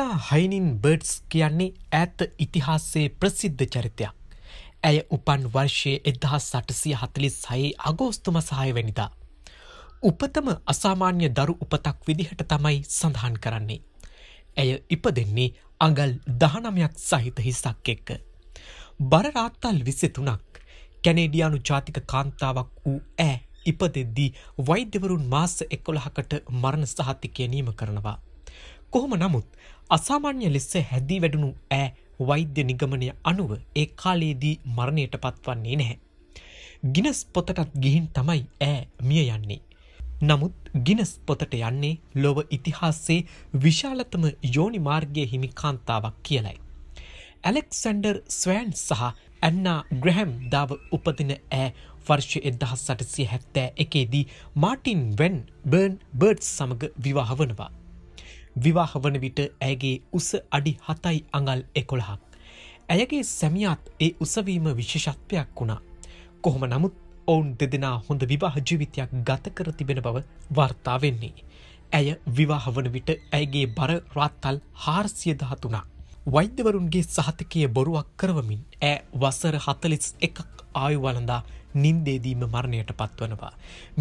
ඇන්නා හයිනින් birds කියන්නේ ඇත ඉතිහාසේ ප්‍රසිද්ධ චරිතයක්. ඇය උපන් වර්ෂයේ එදහා සටසිය හතලි සයේ අගෝස්තුම සහයවැනිදා. උපතම අසාමාන්‍ය දරු උපතක් විදිහට තමයි සඳහන් කරන්නේ. ඇය ඉප දෙන්නේ අඟල් දහනමයක් සහිත හිසක් එක්ක. බරරාත්තල් විසතුනක් කැනේඩියානු ජාතික කාන්තාවක් වූ ඇ ඉපදෙද්දී වෛද්‍යවරුන් මාස එකොළහකට මරණ සහතිකය නීම කරනවා. කොහොම නමුත් අසාමාන්‍ය ලෙස්ස හැදී වැඩුණු ඈ වෛද්‍ය නිගමනය අනුව ඒ කාලයේදී මරණයට පත්වන්නේ නැහැ. ගිනස් පොතටත් ගිහින් තමයි ඈ මිය යන්නේ. නමුත් ගිනස් පොතට යන්නේ ලොව ඉතිහාස්සේ විශාලතම යෝනි මාර්ගය හිමි කාන්තාවක් කියලයි. ඇලෙක්සන්ඩර් ස්වෑන් සහ ඇන්නා ග්‍රහැම් දාව උපදින ඈ වර්ෂ එදහස් සටසිය හැත්තෑ එකේදී මාටින් වෙන් බර්න් බර්ඩ් සමඟ විවාහ වනවා. විවාහ වන විට ඇගේ උස අඩි හතයි අඟල් එකොළහක්. ඇයගේ සැමියත් ඒ උසවීම විශේෂත්වයක් වුණා. කොහොම නමුත් ඔවුන් දෙදෙනා හොඳ විවාහ ජීවිතයක් ගත කර තිබෙන බව වර්තා වෙන්නේ. ඇය විවාහ වන විට ඇගේ බර රාත්තල් හාර්සියදහතුනා. වෛද්‍යවරුන්ගේ සහතිකය බොරුවක් කරවමින් ඇ වසර හතලිස් එකක් ආයුවලඳා නින්දේදීම මරණයට පත්වනවා.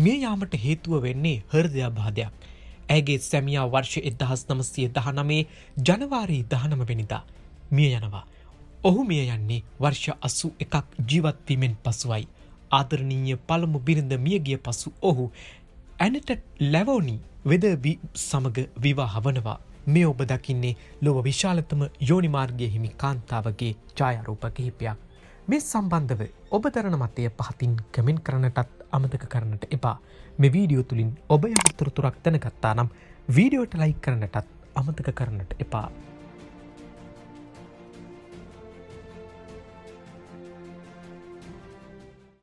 මේ යාමට හේතුව වෙන්නේ හර්දයා භාධයක්. ඇගේ සැමියා වර්ෂ එදහස් නමසය දහනමේ ජනවාරී දහනම වෙනිදා මිය යනවා. ඔහු මිය යන්නේ වර්ෂ අසු එකක් ජීවත්වීමෙන් පසුවයි. ආදරණීය පළමු බිරිඳ මියගිය පසු ඔහු ඇනට ලැවෝනි වෙදවී සමග විවාහ වනවා. මේ ඔබ දකින්නේ ලොව විශාලතම යෝනිමාර්ගය හිමි කාන්තාවගේ ජායරූප කිහිපයක්. මේ සම්බන්ධව ඔබ දරන මතය පහතින් කමෙන් කරනටත් අමතක කරනට එපා. මේ වීඩියෝ තුළින් ඔබය උත්තරතුරක් තැනගත්තා නම් වීඩියෝට ලයි කරනටත් අමතක කරන්නට එපා